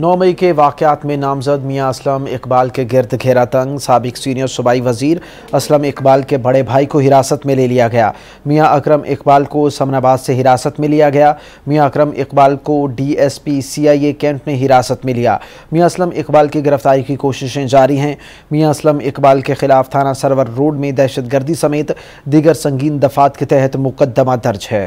नौ मई के वाक़ात में नामजद मियाँ असलम इकबाल के गिरद घेरा तंग सबक सीनियर सूबाई वजीर असलम इकबाल के बड़े भाई को हिरासत में ले लिया गया मियाँ अकरम इकबाल को समनाबाद से हिरासत में लिया गया मियाँ अकरम इकबाल को D S P C I A Cantt ने हिरासत में लिया मियाँ असलम इकबाल की गिरफ्तारी की कोशिशें जारी हैं मियाँ असलम इकबाल के खिलाफ थाना सरवर रोड में दहशत गर्दी समेत दीगर संगीन दफात के तहत मुकदमा दर्ज है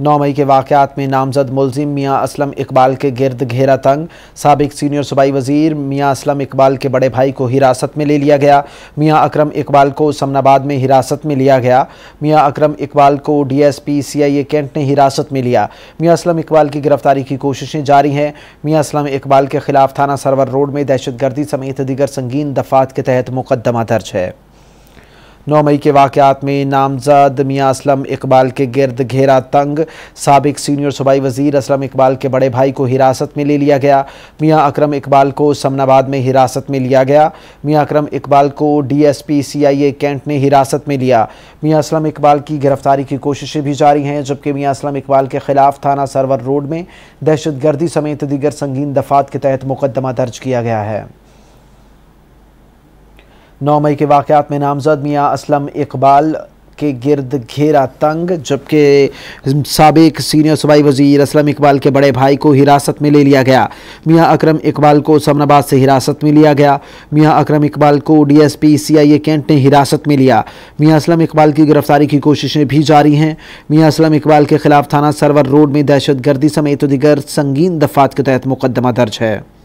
नौ मई के वाक़ात में नामजद मुलजिम मियाँ असलम इकबाल के गर्द घेरा तंग सबक सीनियर सूबाई वजीर मियाँ असलम इकबाल के बड़े भाई को हिरासत में ले लिया गया मियाँ अकरम इकबाल को समनाबाद में हिरासत में लिया गया मियाँ अकरम इकबाल को D S P C I A Cantt ने हिरासत में लिया मियाँ असलम इकबाल की गिरफ्तारी की कोशिशें जारी हैं मियाँ असलम इकबाल के खिलाफ थाना सरवर रोड में दहशत गर्दी समेत दीगर संगीन दफात के तहत मुकदमा दर्ज है नौ मई के वाकत में नामजद मियाँ असलम इकबाल के गिरद घेरा तंग सबक सीनियर सूबाई वजीर असलम इकबाल के बड़े भाई को हिरासत में ले लिया गया मियाँ अक्रम इकबाल को समनाबाद में हिरासत में लिया गया मियाँ अक्रम इकबाल को D S P C I A Cantt ने हिरासत में लिया मियाँ असलम इकबाल की गिरफ्तारी की कोशिशें भी जारी हैं जबकि मियाँ असलम इकबाल के खिलाफ थाना सरवर रोड में दहशत गर्दी समेत दीगर संगीन दफात के तहत मुकदमा दर्ज किया गया है नौ मई के वाकत में नामजद मियाँ असलम इकबाल के गिरद घेरा तंग जबकि सबक सीनियर सूबाई वजीर असलम इकबाल के बड़े भाई को हिरासत में ले लिया गया मियाँ अकरम इकबाल को समनाबाद से हिरासत में लिया गया मियाँ अकरम इकबाल को D S P C I A Cantt ने हिरासत में लिया मियाँ असलम इकबाल की गिरफ्तारी की कोशिशें भी जारी हैं मियाँ असलम इकबाल के खिलाफ थाना सरवर रोड में दहशत गर्दी समेत दिगर दीगर संगीन दफात के तहत मुकदमा दर्ज है